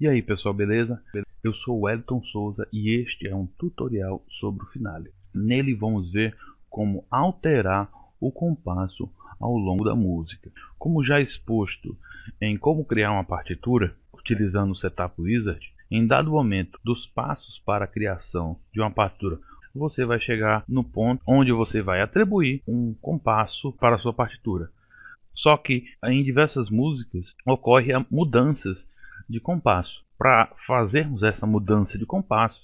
E aí pessoal, beleza? Eu sou o Elton Souza e este é um tutorial sobre o Finale. Nele vamos ver como alterar o compasso ao longo da música. Como já exposto em como criar uma partitura, utilizando o Setup Wizard, em dado momento dos passos para a criação de uma partitura você vai chegar no ponto onde você vai atribuir um compasso para a sua partitura. Só que em diversas músicas ocorrem mudanças de compasso. Para fazermos essa mudança de compasso,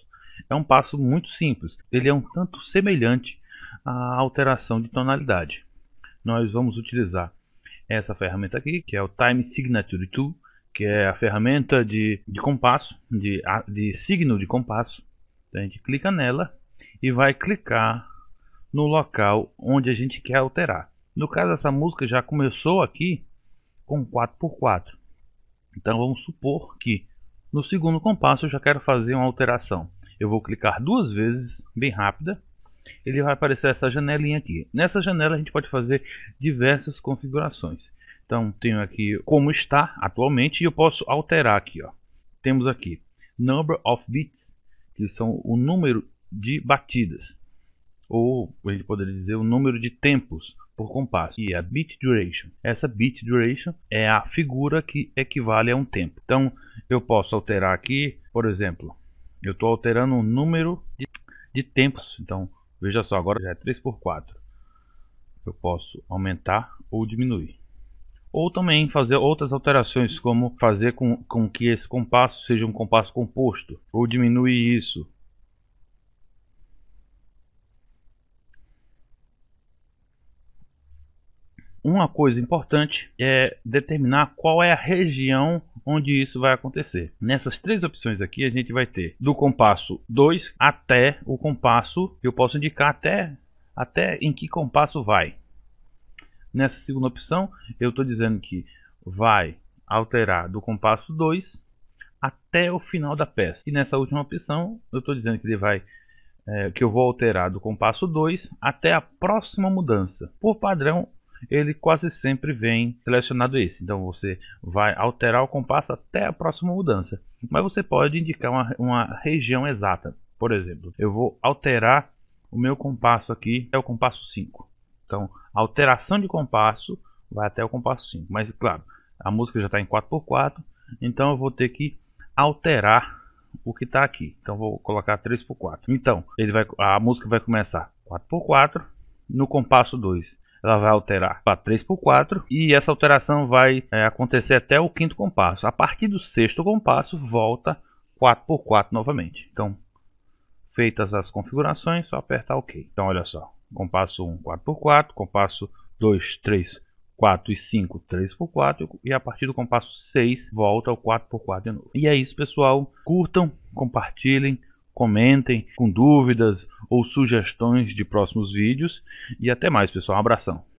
é um passo muito simples. Ele é um tanto semelhante à alteração de tonalidade. Nós vamos utilizar essa ferramenta aqui, que é o Time Signature Tool, que é a ferramenta de, de compasso, de, de signo de compasso. Então a gente clica nela e vai clicar no local onde a gente quer alterar. No caso, essa música já começou aqui com 4x4. Então vamos supor que no segundo compasso eu já quero fazer uma alteração. Eu vou clicar duas vezes, bem rápida. Ele vai aparecer essa janelinha aqui. Nessa janela a gente pode fazer diversas configurações. Então tenho aqui como está atualmente e eu posso alterar aqui. Ó. Temos aqui number of beats, que são o número de batidas ou gente poderia dizer o número de tempos por compasso, e a beat duration. Essa beat duration é a figura que equivale a um tempo. Então, eu posso alterar aqui, por exemplo, eu estou alterando o número de, de, tempos. Então, veja só, agora já é 3 por 4. Eu posso aumentar ou diminuir. Ou também fazer outras alterações, como fazer com, com que esse compasso seja um compasso composto, ou diminuir isso, uma coisa importante é determinar qual é a região onde isso vai acontecer. Nessas três opções aqui, a gente vai ter do compasso 2 até o compasso, eu posso indicar até, até em que compasso vai. Nessa segunda opção, eu estou dizendo que vai alterar do compasso 2 até o final da peça. E nessa última opção, eu estou dizendo que ele vai é, que eu vou alterar do compasso 2 até a próxima mudança. Por padrão, ele quase sempre vem selecionado esse. Então você vai alterar o compasso até a próxima mudança. Mas você pode indicar uma, uma região exata. Por exemplo, eu vou alterar o meu compasso aqui é o compasso 5. Então, a alteração de compasso vai até o compasso 5. Mas, claro, a música já está em 4x4, então eu vou ter que alterar o que está aqui. Então vou colocar 3 x 4. Então ele vai, a música vai começar 4 x 4 no compasso 2 ela vai alterar para 3 por 4 e essa alteração vai é, acontecer até o quinto compasso. A partir do sexto compasso, volta 4 por 4 novamente. Então, feitas as configurações, só apertar OK. Então, olha só, compasso 1, 4 por 4, compasso 2, 3 4 e 5, 3 por 4 e a partir do compasso 6 volta o 4 por 4 de novo. E é isso, pessoal. Curtam, compartilhem, comentem com dúvidas ou sugestões de próximos vídeos. E até mais, pessoal. Um abração.